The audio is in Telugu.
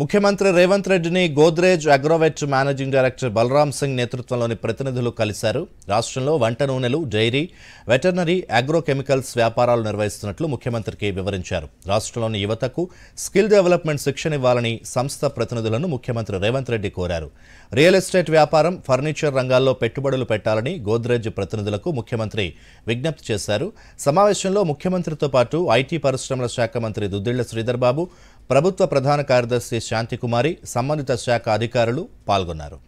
ముఖ్యమంత్రి రేవంత్ రెడ్డిని గోద్రేజ్ అగ్రోవెట్ మేనేజింగ్ డైరెక్టర్ బలరామ్ సింగ్ నేతృత్వంలోని ప్రతినిధులు కలిశారు రాష్ట్రంలో వంట నూనెలు డైరీ వెటర్నరీ అగ్రోకెమికల్స్ వ్యాపారాలు నిర్వహిస్తున్నట్లు ముఖ్యమంత్రికి వివరించారు రాష్ట్రంలోని యువతకు స్కిల్ డెవలప్మెంట్ శిక్షణ ఇవ్వాలని సంస్థ ప్రతినిధులను ముఖ్యమంత్రి రేవంత్ రెడ్డి కోరారు రియల్ ఎస్టేట్ వ్యాపారం ఫర్నిచర్ రంగాల్లో పెట్టుబడులు పెట్టాలని గోద్రేజ్ ప్రతినిధులకు ముఖ్యమంత్రి విజ్ఞప్తి చేశారు సమావేశంలో ముఖ్యమంత్రితో పాటు ఐటీ పరిశ్రమల శాఖ మంత్రి దుద్దిళ్ల శ్రీధర్బాబు ప్రభుత్వ ప్రధాన కార్యదర్శి శాంతికుమారి సంబంధిత శాఖ అధికారులు పాల్గొన్నారు